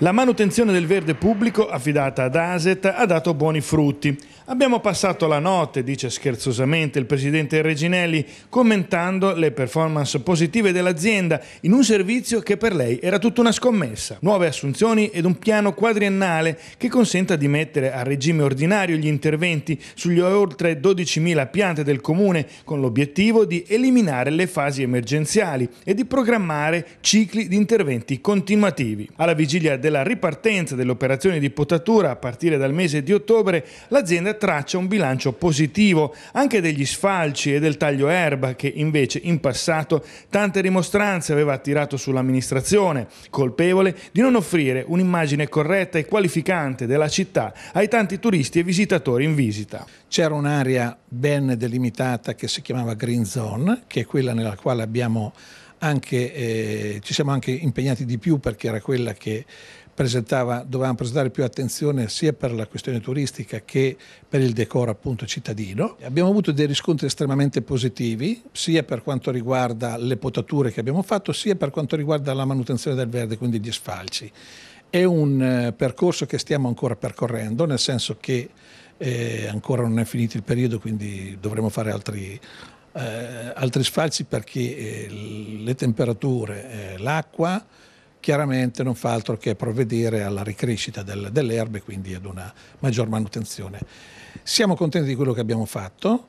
La manutenzione del verde pubblico affidata ad ASET ha dato buoni frutti. Abbiamo passato la notte, dice scherzosamente il presidente Reginelli, commentando le performance positive dell'azienda in un servizio che per lei era tutta una scommessa. Nuove assunzioni ed un piano quadriennale che consenta di mettere a regime ordinario gli interventi sugli oltre 12.000 piante del comune con l'obiettivo di eliminare le fasi emergenziali e di programmare cicli di interventi continuativi. Alla vigilia della ripartenza delle operazioni di potatura a partire dal mese di ottobre, l'azienda traccia un bilancio positivo anche degli sfalci e del taglio erba che invece in passato tante rimostranze aveva attirato sull'amministrazione, colpevole di non offrire un'immagine corretta e qualificante della città ai tanti turisti e visitatori in visita. C'era un'area ben delimitata che si chiamava Green Zone, che è quella nella quale abbiamo anche, eh, ci siamo anche impegnati di più perché era quella che dovevamo prestare più attenzione sia per la questione turistica che per il decoro appunto cittadino. Abbiamo avuto dei riscontri estremamente positivi sia per quanto riguarda le potature che abbiamo fatto sia per quanto riguarda la manutenzione del verde, quindi gli sfalci. È un eh, percorso che stiamo ancora percorrendo, nel senso che eh, ancora non è finito il periodo, quindi dovremo fare altri, eh, altri sfalci perché eh, le temperature, eh, l'acqua, chiaramente non fa altro che provvedere alla ricrescita del, delle erbe, quindi ad una maggior manutenzione. Siamo contenti di quello che abbiamo fatto,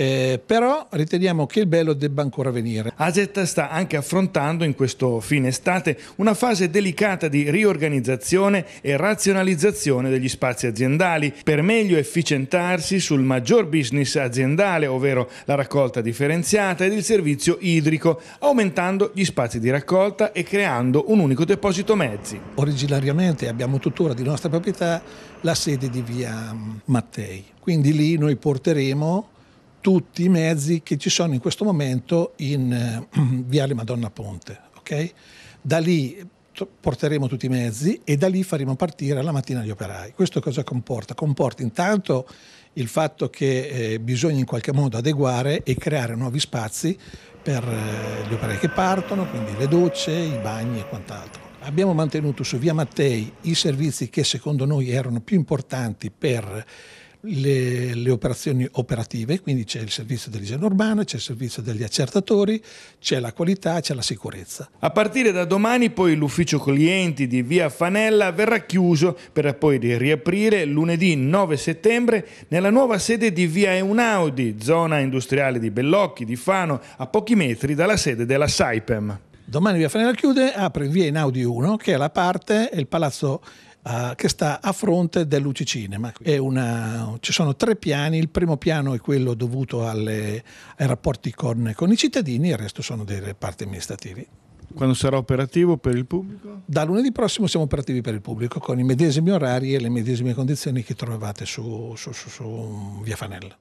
eh, però riteniamo che il bello debba ancora venire. ASET sta anche affrontando in questo fine estate una fase delicata di riorganizzazione e razionalizzazione degli spazi aziendali per meglio efficientarsi sul maggior business aziendale, ovvero la raccolta differenziata ed il servizio idrico, aumentando gli spazi di raccolta e creando un unico deposito mezzi. Originariamente abbiamo tuttora di nostra proprietà la sede di via mm, Mattei, quindi lì noi porteremo tutti i mezzi che ci sono in questo momento in eh, Viale Madonna Ponte. Okay? Da lì porteremo tutti i mezzi e da lì faremo partire la mattina gli operai. Questo cosa comporta? Comporta intanto il fatto che eh, bisogna in qualche modo adeguare e creare nuovi spazi per eh, gli operai che partono, quindi le docce, i bagni e quant'altro. Abbiamo mantenuto su Via Mattei i servizi che secondo noi erano più importanti per le, le operazioni operative, quindi c'è il servizio dell'igiene urbana, c'è il servizio degli accertatori, c'è la qualità, c'è la sicurezza. A partire da domani poi l'ufficio clienti di Via Fanella verrà chiuso per poi riaprire lunedì 9 settembre nella nuova sede di Via Eunaudi, zona industriale di Bellocchi, di Fano, a pochi metri dalla sede della Saipem. Domani Via Fanella chiude, apre Via Eunaudi 1, che è la parte, è il palazzo uh, che sta a fronte dell'UC Cinema. Una, ci sono tre piani, il primo piano è quello dovuto alle, ai rapporti con, con i cittadini, il resto sono delle parti amministrative. Quando sarà operativo per il pubblico? Da lunedì prossimo siamo operativi per il pubblico con i medesimi orari e le medesime condizioni che trovate su, su, su, su Via Fanella.